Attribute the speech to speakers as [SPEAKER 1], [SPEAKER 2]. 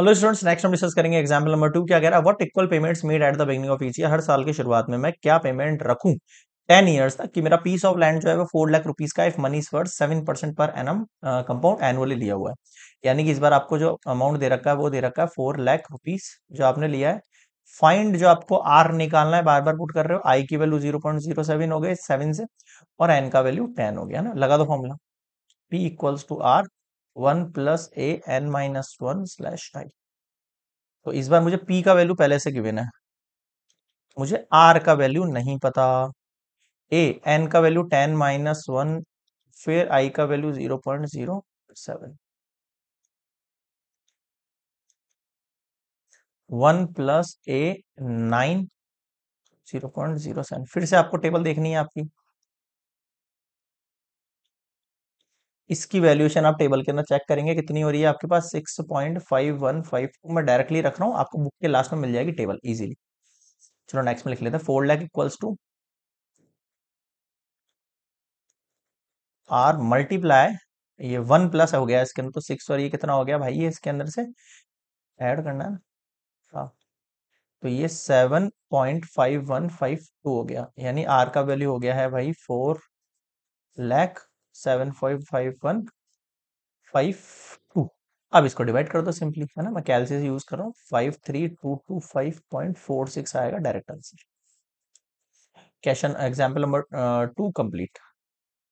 [SPEAKER 1] hello students next हम discuss करेंगे example number two क्या कह रहा है what equal payments made at the beginning of each year हर साल की शुरुआत में मैं क्या पेमेंट रखूं टेन इयर्स तक कि मेरा पीस ऑफ लैंड जो है वो फोर लाख रुपीज का if money worth seven percent पर एनम कंपाउंड एनुअली लिया हुआ है यानी कि इस बार आपको जो अमाउंट दे रखा है वो दे रखा है फोर लाख रुपीज जो आपने लिया है फाइंड जो आपको आर निकालना है बार बार पुट कर रहे हो आई की value zero point zero seven हो गए सेवन से और एन का वैल्यू टेन हो गया ना लगा दो formula P equals to R one plus A N minus one slash I तो इस बार मुझे पी का वैल्यू पहले से गिवेन है मुझे आर का वैल्यू नहीं पता ए एन का वैल्यू टेन माइनस
[SPEAKER 2] वन फिर आई का value zero point zero seven one plus A nine zero point zero seven फिर से आपको टेबल देखनी है आपकी
[SPEAKER 1] इसकी वैल्यूएशन आप टेबल के अंदर चेक करेंगे कितनी हो रही है आपके पास six point five one five मैं डायरेक्टली रख रहा हूँ आपको बुक के लास्ट में मिल जाएगी टेबल इजीली चलो नेक्स्ट में लिख लेते हैं four lakh equals to R multiply ये वन प्लस हो गया इसके अंदर तो सिक्स और ये कितना हो गया भाई ये इसके अंदर से एड करना है हाँ, तो ये seven point five one five two हो गया यानी आर का वैल्यू हो गया है भाई four lakh seven five five one five two अब इसको डिवाइड कर दो सिंपली है ना मैं कैलसीज यूज कर रहा हूँ five three two two five point four six आएगा direct answer question example number two complete